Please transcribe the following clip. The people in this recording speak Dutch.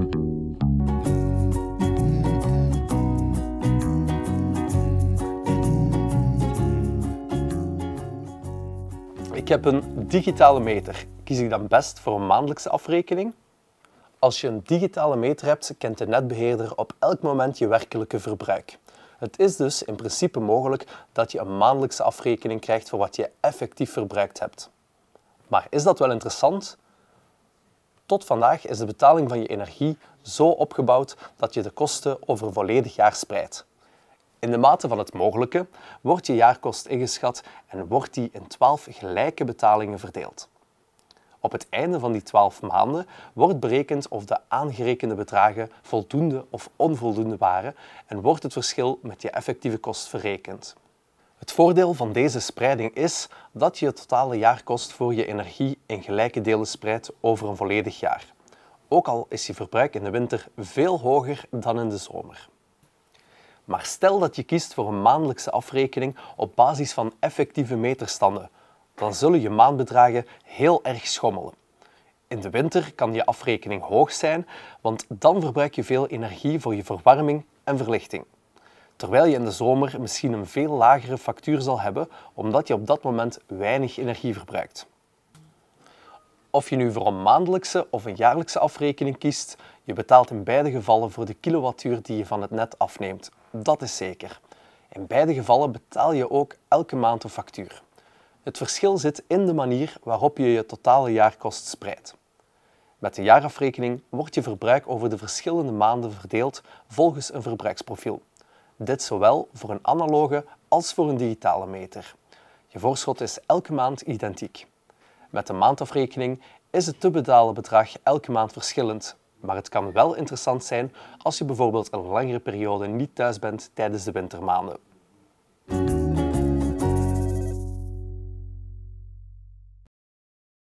Ik heb een digitale meter. Kies ik dan best voor een maandelijkse afrekening? Als je een digitale meter hebt, kent de netbeheerder op elk moment je werkelijke verbruik. Het is dus in principe mogelijk dat je een maandelijkse afrekening krijgt voor wat je effectief verbruikt hebt. Maar is dat wel interessant? Tot vandaag is de betaling van je energie zo opgebouwd dat je de kosten over een volledig jaar spreidt. In de mate van het mogelijke wordt je jaarkost ingeschat en wordt die in 12 gelijke betalingen verdeeld. Op het einde van die 12 maanden wordt berekend of de aangerekende bedragen voldoende of onvoldoende waren en wordt het verschil met je effectieve kost verrekend. Het voordeel van deze spreiding is dat je het totale jaarkost voor je energie in gelijke delen spreidt over een volledig jaar. Ook al is je verbruik in de winter veel hoger dan in de zomer. Maar stel dat je kiest voor een maandelijkse afrekening op basis van effectieve meterstanden, dan zullen je maandbedragen heel erg schommelen. In de winter kan je afrekening hoog zijn, want dan verbruik je veel energie voor je verwarming en verlichting terwijl je in de zomer misschien een veel lagere factuur zal hebben omdat je op dat moment weinig energie verbruikt. Of je nu voor een maandelijkse of een jaarlijkse afrekening kiest, je betaalt in beide gevallen voor de kilowattuur die je van het net afneemt. Dat is zeker. In beide gevallen betaal je ook elke maand een factuur. Het verschil zit in de manier waarop je je totale jaarkost spreidt. Met de jaarafrekening wordt je verbruik over de verschillende maanden verdeeld volgens een verbruiksprofiel. Dit zowel voor een analoge als voor een digitale meter. Je voorschot is elke maand identiek. Met de maandafrekening is het te betalen bedrag elke maand verschillend, maar het kan wel interessant zijn als je bijvoorbeeld een langere periode niet thuis bent tijdens de wintermaanden.